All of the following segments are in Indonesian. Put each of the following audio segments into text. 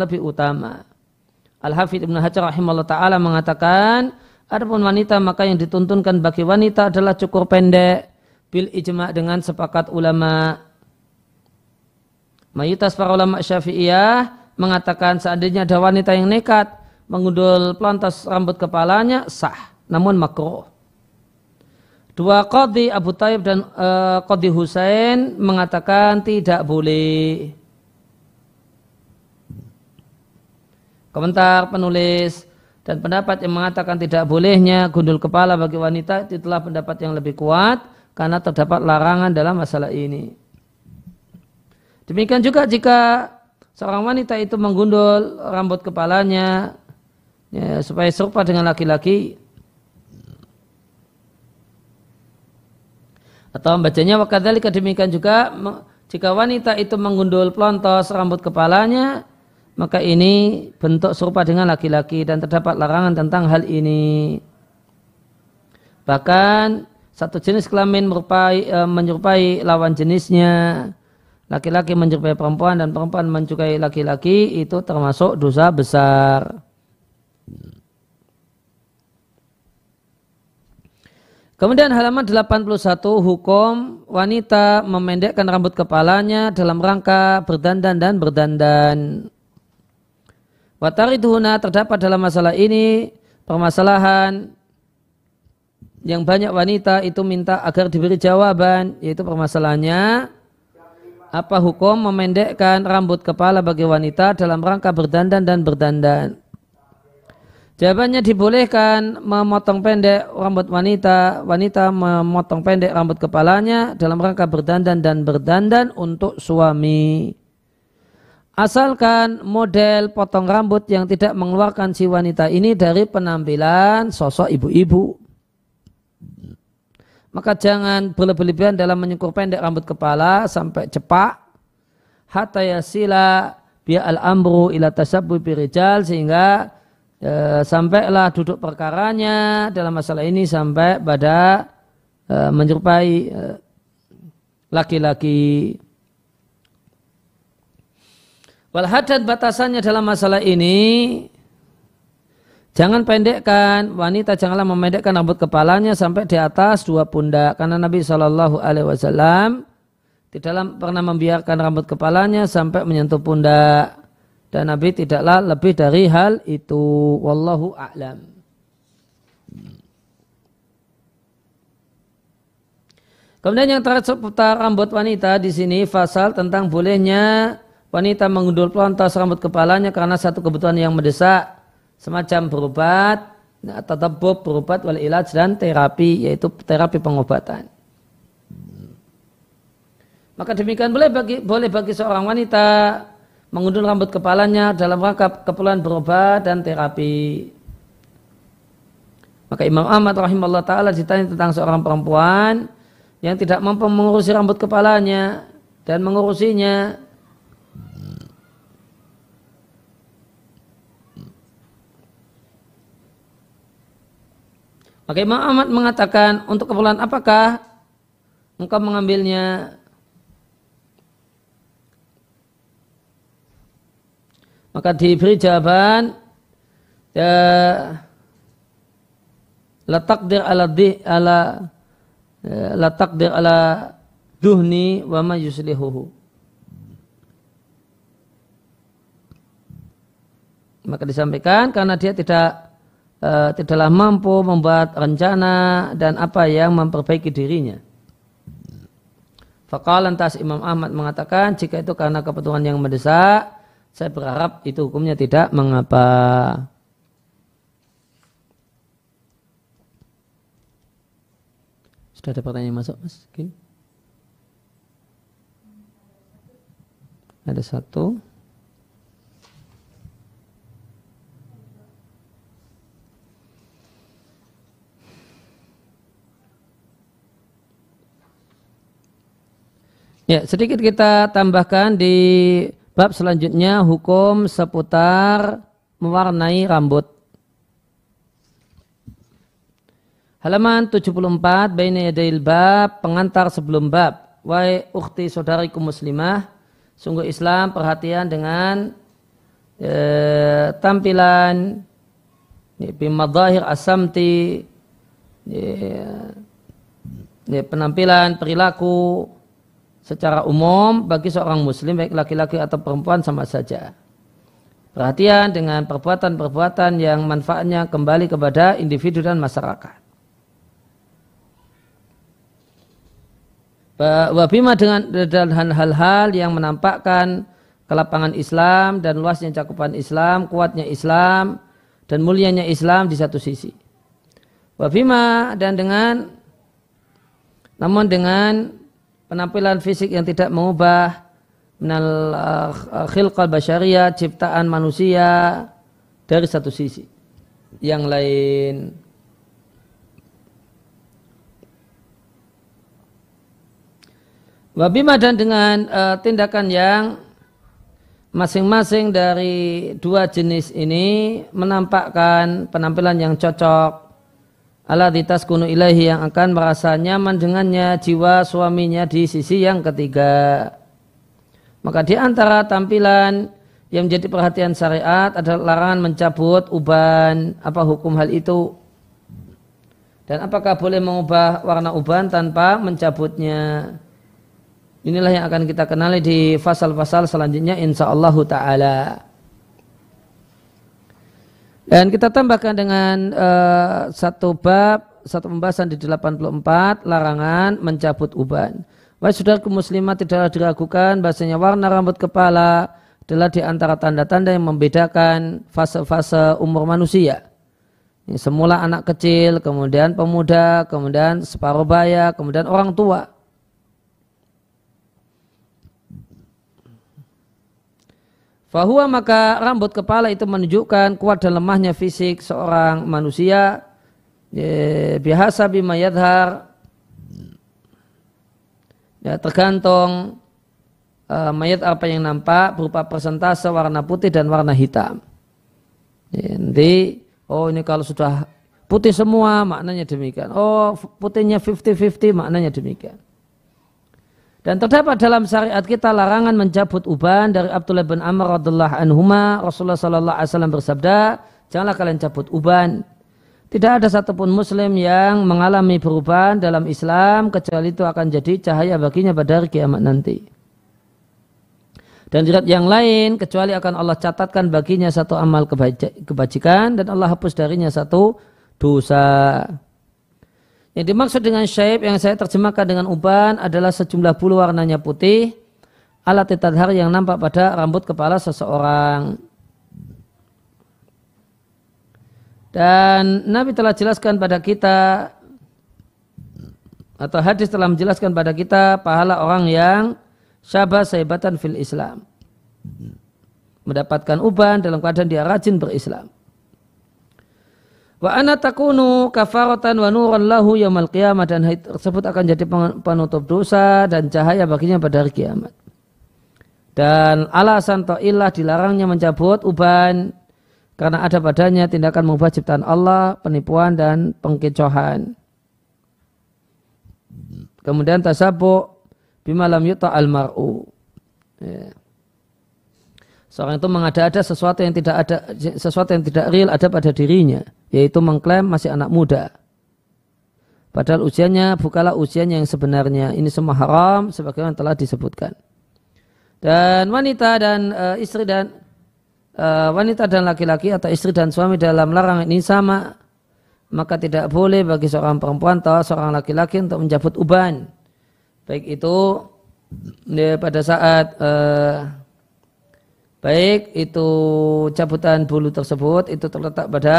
lebih utama. Al-Hafidh Ibn Hajar rahimahullah ta'ala mengatakan, Adapun wanita maka yang dituntunkan bagi wanita adalah cukur pendek bil ijma dengan sepakat ulama. Mayoritas para ulama Syafi'iyah mengatakan seandainya ada wanita yang nekat mengundul pelantas rambut kepalanya sah namun makruh. Dua kodi Abu Taib dan uh, qadhi Husain mengatakan tidak boleh. Komentar penulis dan pendapat yang mengatakan tidak bolehnya gundul kepala bagi wanita itu telah pendapat yang lebih kuat karena terdapat larangan dalam masalah ini. Demikian juga jika seorang wanita itu menggundul rambut kepalanya ya, supaya serupa dengan laki-laki atau membacanya wakadhalika demikian juga jika wanita itu menggundul plontos rambut kepalanya maka ini bentuk serupa dengan laki-laki dan terdapat larangan tentang hal ini. Bahkan satu jenis kelamin merupai, e, menyerupai lawan jenisnya. Laki-laki menyerupai perempuan dan perempuan mencukai laki-laki itu termasuk dosa besar. Kemudian halaman 81 hukum wanita memendekkan rambut kepalanya dalam rangka berdandan dan berdandan. Watariduhuna terdapat dalam masalah ini permasalahan yang banyak wanita itu minta agar diberi jawaban yaitu permasalahannya apa hukum memendekkan rambut kepala bagi wanita dalam rangka berdandan dan berdandan jawabannya dibolehkan memotong pendek rambut wanita wanita memotong pendek rambut kepalanya dalam rangka berdandan dan berdandan untuk suami Asalkan model potong rambut yang tidak mengeluarkan si wanita ini dari penampilan sosok ibu-ibu. Maka jangan berlebihan dalam menyukur pendek rambut kepala sampai cepak. Hatta yasila biya al-amru ila tasabbu birijal sehingga e, sampailah duduk perkaranya dalam masalah ini sampai pada e, eh, menyerupai E, eh, laki -laki. Wal hadat batasannya dalam masalah ini Jangan pendekkan wanita janganlah memendekkan rambut kepalanya sampai di atas dua pundak karena Nabi Shallallahu Alaihi Wasallam tidaklah pernah membiarkan rambut kepalanya sampai menyentuh pundak dan Nabi tidaklah lebih dari hal itu. Wallahu a'lam. Kemudian yang terakhir seputar rambut wanita di sini fasal tentang bolehnya Wanita mengundul pelontos rambut kepalanya karena satu kebutuhan yang mendesak, semacam berobat, atau nah, berobat, wal ilaj, dan terapi, yaitu terapi pengobatan. Maka demikian boleh bagi, boleh bagi seorang wanita mengundul rambut kepalanya dalam rangka keperluan berobat dan terapi. Maka Imam Ahmad rahimahullah ta'ala ditanya tentang seorang perempuan yang tidak mampu mengurusi rambut kepalanya dan mengurusinya Maka Imam Ahmad mengatakan untuk keperluan apakah engkau mengambilnya maka diberi jawaban ya, la takdir ala di, ala ya, la takdir ala duhni wa ma yuslihuhu maka disampaikan karena dia tidak e, eh, tidaklah mampu membuat rencana dan apa yang memperbaiki dirinya. Fakal lantas Imam Ahmad mengatakan jika itu karena kebutuhan yang mendesak, saya berharap itu hukumnya tidak mengapa. Sudah ada pertanyaan masuk, Mas? Ada satu. Ya, sedikit kita tambahkan di bab selanjutnya hukum seputar mewarnai rambut. Halaman 74 Baina Yadail Bab pengantar sebelum bab. Wahai ukhti saudariku muslimah, sungguh Islam perhatian dengan e, tampilan ya, bimadhahir asamti e, penampilan perilaku secara umum bagi seorang muslim baik laki-laki atau perempuan sama saja. Perhatian dengan perbuatan-perbuatan yang manfaatnya kembali kepada individu dan masyarakat. Wabima dengan hal-hal yang menampakkan kelapangan Islam dan luasnya cakupan Islam, kuatnya Islam, dan mulianya Islam di satu sisi. Wabima dan dengan namun dengan penampilan fisik yang tidak mengubah minal eh, khilqal basyariyah ciptaan manusia dari satu sisi yang lain wabima dan dengan uh, tindakan yang masing-masing dari dua jenis ini menampakkan penampilan yang cocok Allah kunu ilahi yang akan merasa nyaman dengannya jiwa suaminya di sisi yang ketiga. Maka di antara tampilan yang menjadi perhatian syariat adalah larangan mencabut uban. Apa hukum hal itu? Dan apakah boleh mengubah warna uban tanpa mencabutnya? Inilah yang akan kita kenali di pasal-pasal selanjutnya insya Allah ta'ala. Dan kita tambahkan dengan uh, satu bab, satu pembahasan di 84, larangan mencabut uban. Wahai saudaraku muslimah tidaklah diragukan bahasanya warna rambut kepala adalah di antara tanda-tanda yang membedakan fase-fase umur manusia. Semula anak kecil, kemudian pemuda, kemudian separuh baya, kemudian orang tua. Fahuwa maka rambut kepala itu menunjukkan kuat dan lemahnya fisik seorang manusia biasa bima yadhar ya, tergantung uh, mayat apa yang nampak berupa persentase warna putih dan warna hitam. Ya, nanti oh ini kalau sudah putih semua maknanya demikian. Oh putihnya 50-50 maknanya demikian. Dan terdapat dalam syariat kita larangan mencabut uban dari Abdullah bin Amr radhiallahu anhuma Rasulullah sallallahu alaihi wasallam bersabda, "Janganlah kalian cabut uban." Tidak ada satupun muslim yang mengalami perubahan dalam Islam kecuali itu akan jadi cahaya baginya pada hari kiamat nanti. Dan jerat yang lain kecuali akan Allah catatkan baginya satu amal kebajikan dan Allah hapus darinya satu dosa. Yang dimaksud dengan syaib yang saya terjemahkan dengan uban adalah sejumlah bulu warnanya putih, alat tetadhar yang nampak pada rambut kepala seseorang. Dan Nabi telah jelaskan pada kita atau hadis telah menjelaskan pada kita pahala orang yang syabah saibatan fil Islam. Mendapatkan uban dalam keadaan dia rajin berislam. Wa ana takunu kafaratan wa nuran lahu yaumil qiyamah dan hal tersebut akan jadi penutup dosa dan cahaya baginya pada hari kiamat. Dan alasan ta'illah dilarangnya mencabut uban karena ada padanya tindakan mengubah ciptaan Allah, penipuan dan pengkecohan. Kemudian tasabuk bimalam yuta al mar'u. Ya. Seorang itu mengada-ada sesuatu yang tidak ada, sesuatu yang tidak real ada pada dirinya, yaitu mengklaim masih anak muda. Padahal usianya bukanlah usianya yang sebenarnya. Ini semua haram sebagaimana telah disebutkan. Dan wanita dan e, istri dan e, wanita dan laki-laki atau istri dan suami dalam larangan ini sama, maka tidak boleh bagi seorang perempuan atau seorang laki-laki untuk menjabut uban. Baik itu ya, pada saat e, Baik itu cabutan bulu tersebut itu terletak pada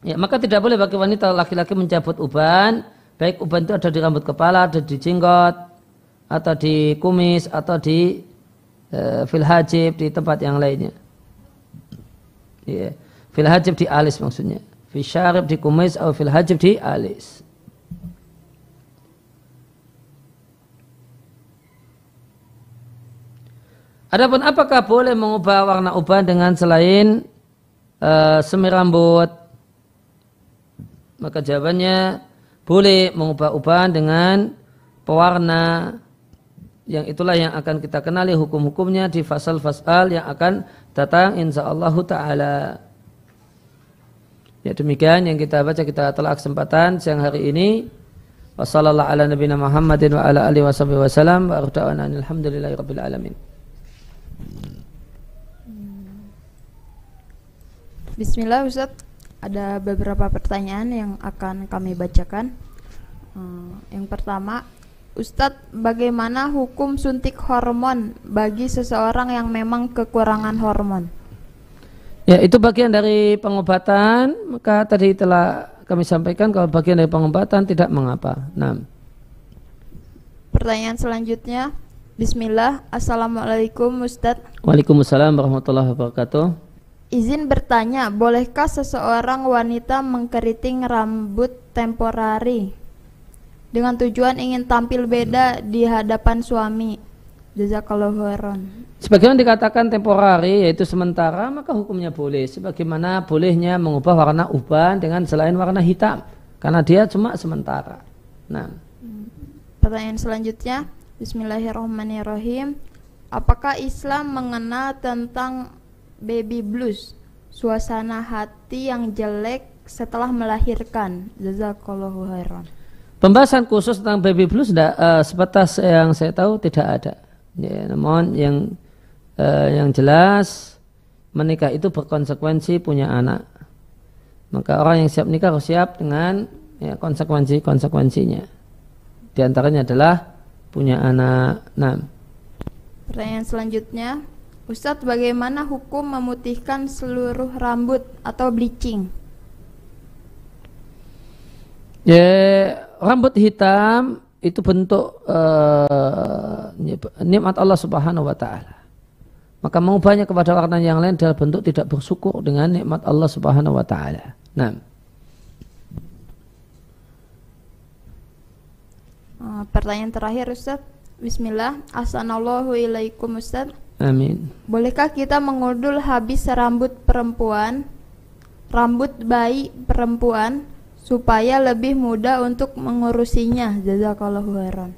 Ya, maka tidak boleh bagi wanita laki-laki mencabut uban, baik uban itu ada di rambut kepala, ada di jenggot, atau di kumis, atau di e, filhajib, di tempat yang lainnya. Ya. Filhajib di alis maksudnya. Fisharib di kumis, atau filhajib di alis. Adapun apakah boleh mengubah warna uban dengan selain uh, eh, semir rambut? Maka jawabannya boleh mengubah uban dengan pewarna yang itulah yang akan kita kenali hukum-hukumnya di fasal-fasal yang akan datang insya insyaallah taala. Ya demikian yang kita baca kita telah kesempatan siang hari ini. Wassalamualaikum warahmatullahi wabarakatuh. Muhammadin Bismillah Ustadz, ada beberapa pertanyaan yang akan kami bacakan. Hmm, yang pertama, Ustadz, bagaimana hukum suntik hormon bagi seseorang yang memang kekurangan hormon? Ya, itu bagian dari pengobatan. Maka tadi telah kami sampaikan kalau bagian dari pengobatan tidak mengapa. Nah. Pertanyaan selanjutnya, Bismillah, Assalamualaikum Ustadz. Waalaikumsalam warahmatullahi wabarakatuh. Izin bertanya, bolehkah seseorang wanita mengkeriting rambut temporari dengan tujuan ingin tampil beda di hadapan suami? Jazakallahu khairan. Sebagaimana dikatakan temporari yaitu sementara, maka hukumnya boleh. Sebagaimana bolehnya mengubah warna uban dengan selain warna hitam karena dia cuma sementara. Nah. Pertanyaan selanjutnya, Bismillahirrahmanirrahim. Apakah Islam mengenal tentang Baby Blues, suasana hati yang jelek setelah melahirkan. Jazakallahu khairan. Pembahasan khusus tentang baby blues tidak uh, eh, sebatas yang saya tahu tidak ada. Ya, namun yang uh, yang jelas menikah itu berkonsekuensi punya anak. Maka orang yang siap nikah harus siap dengan ya, konsekuensi-konsekuensinya. Di antaranya adalah punya anak. enam. Pertanyaan selanjutnya, Ustadz, bagaimana hukum memutihkan seluruh rambut atau bleaching? Ya, rambut hitam itu bentuk uh, nikmat Allah Subhanahu wa taala. Maka mengubahnya kepada warna yang lain dalam bentuk tidak bersyukur dengan nikmat Allah Subhanahu wa taala. Nah. Pertanyaan terakhir Ustaz. Bismillah. Assalamualaikum Ustaz. Amin. Bolehkah kita mengudul habis rambut perempuan, rambut bayi perempuan, supaya lebih mudah untuk mengurusinya? Jazakallahu khairan.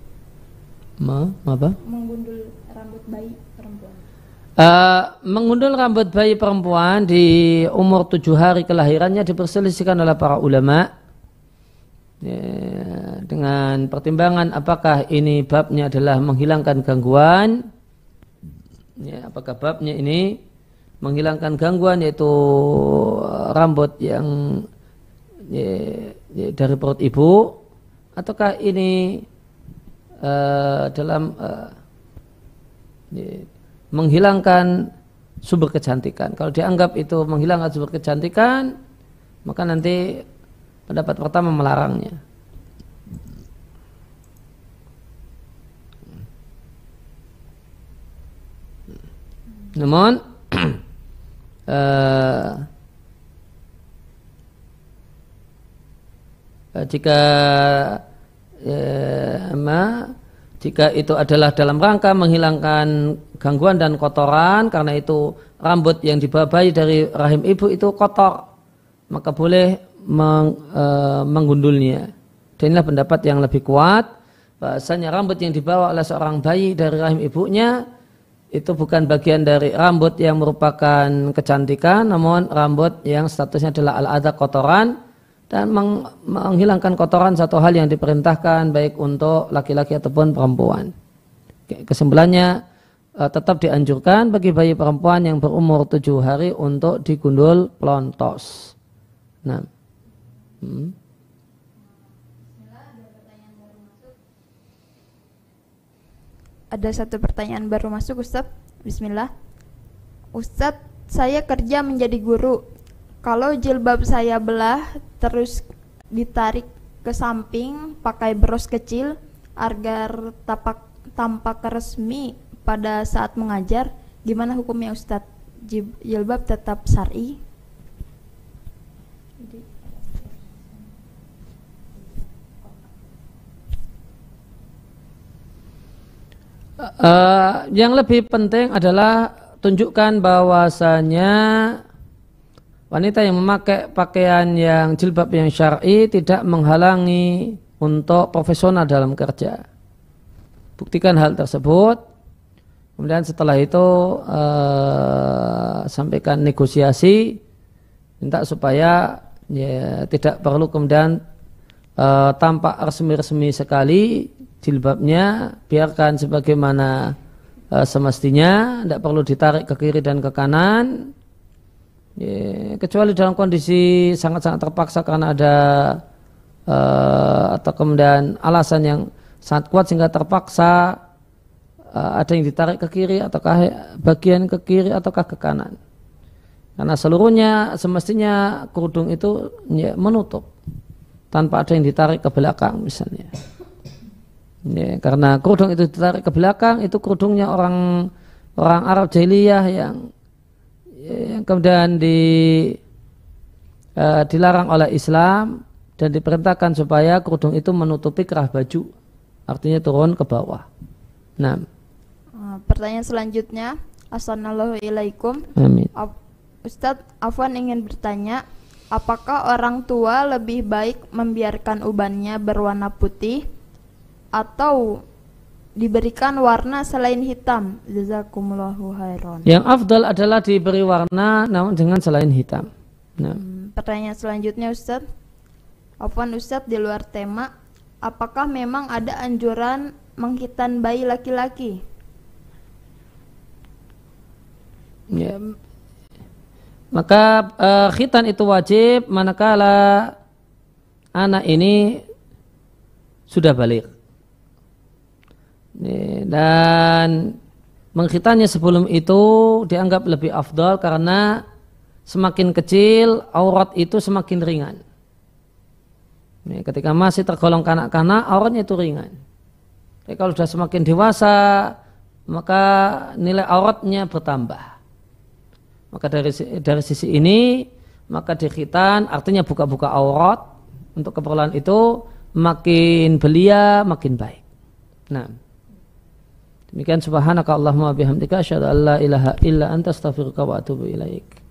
Ma, ma apa? Mengundul rambut bayi perempuan. Uh, eh, mengundul rambut bayi perempuan di umur tujuh hari kelahirannya diperselisihkan oleh para ulama ya, dengan pertimbangan apakah ini babnya adalah menghilangkan gangguan ya, apakah babnya ini menghilangkan gangguan yaitu eh, rambut yang ya, ya, dari perut ibu ataukah ini uh, dalam uh, ya, menghilangkan sumber kecantikan kalau dianggap itu menghilangkan sumber kecantikan maka nanti pendapat pertama melarangnya Namun uh, jika eh, jika itu adalah dalam rangka menghilangkan gangguan dan kotoran karena itu rambut yang dibawa bayi dari rahim ibu itu kotor maka boleh meng, e, menggundulnya dan inilah pendapat yang lebih kuat bahasanya rambut yang dibawa oleh seorang bayi dari rahim ibunya itu bukan bagian dari rambut yang merupakan kecantikan namun rambut yang statusnya adalah al-adha kotoran dan meng menghilangkan kotoran satu hal yang diperintahkan baik untuk laki-laki ataupun perempuan. Kesimpulannya eh, tetap dianjurkan bagi bayi perempuan yang berumur tujuh hari untuk digundul plontos. Nah. Hmm. ada satu pertanyaan baru masuk Ustaz. Bismillah. Ustaz, saya kerja menjadi guru. Kalau jilbab saya belah terus ditarik ke samping pakai bros kecil agar tampak tampak resmi pada saat mengajar, gimana hukumnya Ustaz? Jilbab tetap syar'i? Uh, yang lebih penting adalah tunjukkan bahwasanya wanita yang memakai pakaian yang jilbab yang syar'i tidak menghalangi untuk profesional dalam kerja. Buktikan hal tersebut. Kemudian setelah itu uh, sampaikan negosiasi minta supaya ya, tidak perlu kemudian uh, tampak resmi-resmi sekali jilbabnya biarkan sebagaimana e, semestinya, tidak perlu ditarik ke kiri dan ke kanan. e, kecuali dalam kondisi sangat-sangat terpaksa karena ada e, atau kemudian alasan yang sangat kuat sehingga terpaksa e, ada yang ditarik ke kiri ataukah bagian ke kiri ataukah ke kanan. Karena seluruhnya semestinya kerudung itu ya, menutup tanpa ada yang ditarik ke belakang misalnya. Ya, karena kerudung itu ditarik ke belakang itu kerudungnya orang orang Arab jahiliyah yang, ya, yang kemudian di e, dilarang oleh Islam dan diperintahkan supaya kerudung itu menutupi kerah baju artinya turun ke bawah. Nah. Pertanyaan selanjutnya, Assalamualaikum. Amin. Ustadz Afwan ingin bertanya, apakah orang tua lebih baik membiarkan ubannya berwarna putih atau diberikan warna selain hitam. Jazakumullahu khairan. Yang afdal adalah diberi warna namun dengan selain hitam. Nah. Hmm, pertanyaan selanjutnya Ustaz. Apaan Ustaz di luar tema, apakah memang ada anjuran menghitan bayi laki-laki? Ya. Maka uh, khitan itu wajib manakala anak ini sudah balik. Dan mengkhitannya sebelum itu dianggap lebih afdal karena semakin kecil aurat itu semakin ringan. Ketika masih tergolong kanak-kanak auratnya itu ringan. Tapi kalau sudah semakin dewasa maka nilai auratnya bertambah. Maka dari dari sisi ini maka dikhitan artinya buka-buka aurat untuk keperluan itu makin belia makin baik. Nah, Demikian subhanaka Allahumma bihamdika asyhadu an la ilaha illa anta astaghfiruka wa atubu ilaika.